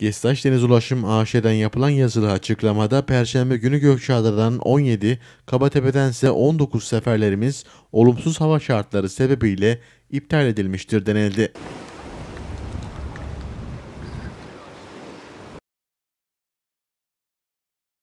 Gestaş Deniz Ulaşım AŞ'den yapılan yazılı açıklamada Perşembe günü Gökçeada'dan 17, Kabatepe'den ise 19 seferlerimiz olumsuz hava şartları sebebiyle iptal edilmiştir denildi.